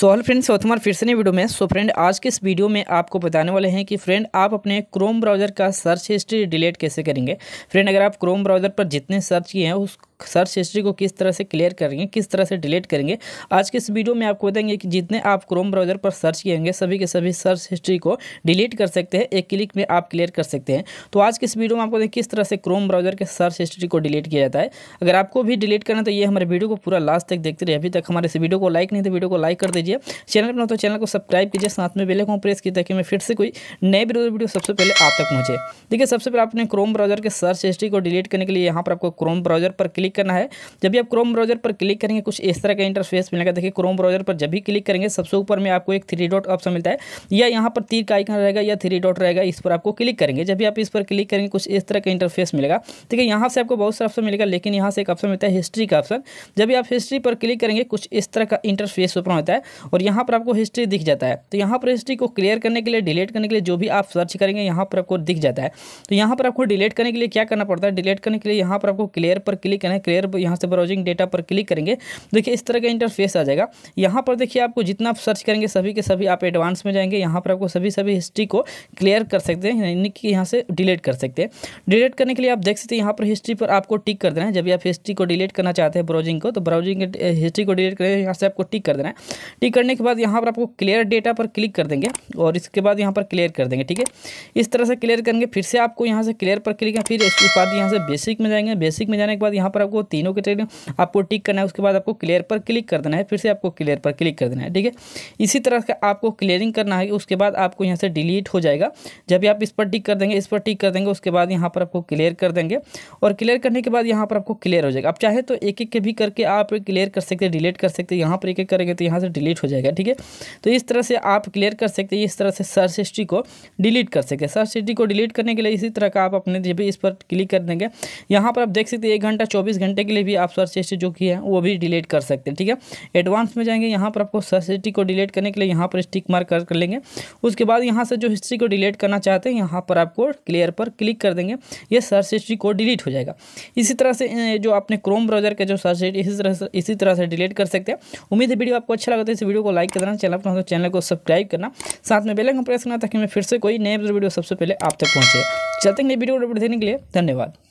so hello friends तुम्हार फिर से नई वीडियो में सो so फ्रेंड आज के इस वीडियो में आपको बताने वाले हैं कि फ्रेंड आप अपने क्रोम ब्राउज़र का सर्च हिस्ट्री डिलीट कैसे करेंगे फ्रेंड अगर आप क्रोम ब्राउज़र पर जितने सर्च किए हैं उस सर्च हिस्ट्री को किस तरह से क्लियर करेंगे किस तरह से डिलीट करेंगे आज के इस वीडियो में आपको बताएंगे कि जितने आप क्रोम ब्राउजर पर सर्च किएंगे सभी के सभी सर्च हिस्ट्री को डिलीट कर सकते हैं एक क्लिक में आप क्लियर कर सकते हैं तो आज के इस वीडियो में आपको देखें किस तरह से क्रोम ब्राउजर के सर्च हिस्ट्री को डिलीट किया जाता है अगर आपको भी डिलीट करना तो ये हमारे वीडियो को पूरा लास्ट तक देखते रहे अभी तक हमारे इस वीडियो को लाइक नहीं तो वीडियो को लाइक कर दीजिए चैनल पर तो चैनल को सब्सक्राइब कीजिए साथ में बेले को प्रेस कीजिए ताकि मैं फिर से कोई नए वीडियो सबसे पहले आप तक पहुँचे देखिए सबसे पहले आपने क्रोम ब्राउजर के सर्च हिस्ट्री को डिलीट करने के लिए यहाँ पर आपको क्रोम ब्राउजर पर क्लिक क्लिक करना है जब भी आप क्रोम ब्राउजर पर क्लिक करेंगे कुछ इस तरह का इंटरफेस मिलेगा देखिए क्रोम ब्राउजर पर जब भी क्लिक करेंगे सबसे ऊपर में आपको एक थ्री डॉट ऑप्शन मिलता है या यहाँ पर तीर का आइकन रहेगा या थ्री डॉट रहेगा इस पर आपको क्लिक करेंगे जब भी आप इस पर क्लिक करेंगे कुछ इस तरह का इंटरफेस मिलेगा देखिए यहाँ से आपको बहुत सारा ऑप्शन मिलेगा लेकिन यहाँ से एक ऑप्शन मिलता है हिस्ट्री का ऑप्शन जब भी आप हिस्ट्री पर क्लिक करेंगे कुछ इस तरह का इंटरफेस ओपन होता है और यहाँ पर आपको हिस्ट्री दिख जाता है तो यहाँ पर हिस्ट्री को क्लियर करने के लिए डिलीट करने के लिए जो भी आप सर्च करेंगे यहाँ पर आपको दिख जाता है तो यहाँ पर आपको डिलीट करने के लिए क्या करना पड़ता है डिलीट करने के लिए यहाँ पर आपको क्लियर पर क्लिक करना है हैं क्लियर यहाँ से ब्राउजिंग डेटा पर क्लिक करेंगे देखिए इस तरह का इंटरफेस आ जाएगा यहाँ पर देखिए आपको जितना आप सर्च करेंगे सभी के सभी आप एडवांस में जाएंगे यहाँ पर आपको सभी सभी हिस्ट्री को क्लियर कर सकते हैं यानी कि यहाँ से डिलीट कर सकते हैं डिलीट करने के लिए आप देख सकते हैं यहाँ पर हिस्ट्री पर आपको टिक कर देना है जब आप हिस्ट्री को डिलीट करना चाहते हैं ब्राउजिंग को तो ब्राउजिंग हिस्ट्री eh, को डिलीट करें यहाँ से आपको टिक कर देना है टिक करने के बाद यहाँ पर आपको क्लियर डेटा पर क्लिक कर देंगे और इसके बाद यहाँ पर क्लियर कर देंगे ठीक है इस तरह से क्लियर करेंगे फिर से आपको यहाँ से क्लियर पर क्लिक फिर इसके बाद यहाँ से बेसिक में जाएंगे बेसिक में जाने के बाद यहाँ पर पर आपको तीनों के ट्रेडिंग आपको टिक करना है उसके बाद आपको क्लियर पर क्लिक कर देना है फिर से आपको क्लियर पर क्लिक कर देना है ठीक है इसी तरह का आपको क्लियरिंग करना है उसके बाद आपको यहाँ से डिलीट हो जाएगा जब भी आप इस पर टिक कर देंगे इस पर टिक कर देंगे उसके बाद यहाँ पर आपको क्लियर कर देंगे और क्लियर करने के बाद यहाँ पर आपको क्लियर हो जाएगा आप चाहे तो एक एक के भी करके आप क्लियर कर सकते हैं डिलीट कर सकते हैं यहाँ पर एक एक करेंगे तो यहाँ से डिलीट हो जाएगा ठीक है तो इस तरह से आप क्लियर कर सकते हैं इस तरह से सर्च हिस्ट्री को डिलीट कर सकते हैं सर्च हिस्ट्री को डिलीट करने के लिए इसी तरह का आप अपने जब भी इस पर क्लिक कर देंगे यहाँ पर आप देख सकते हैं एक घंटा चौबीस चौबीस घंटे के लिए भी आप सर्च हिस्ट्री जो की है वो भी डिलीट कर सकते हैं ठीक है एडवांस में जाएंगे यहाँ पर आपको सर्च हिस्ट्री को डिलीट करने के लिए यहाँ पर स्टिक मार्क कर लेंगे उसके बाद यहाँ से जो हिस्ट्री को डिलीट करना चाहते हैं यहाँ पर आपको क्लियर पर क्लिक कर देंगे ये सर्च हिस्ट्री को डिलीट हो जाएगा इसी तरह से जो आपने क्रोम ब्राउजर का जो सर्च हिस्ट्री इसी तरह से इसी तरह से डिलीट कर सकते हैं उम्मीद है वीडियो आपको अच्छा लगता है तो इस वीडियो को लाइक करना चैनल पर तो चैनल को सब्सक्राइब करना साथ में बेलन को प्रेस करना ताकि मैं फिर से कोई नए वीडियो सबसे पहले आप तक पहुँचे चलते हैं वीडियो देखने के लिए धन्यवाद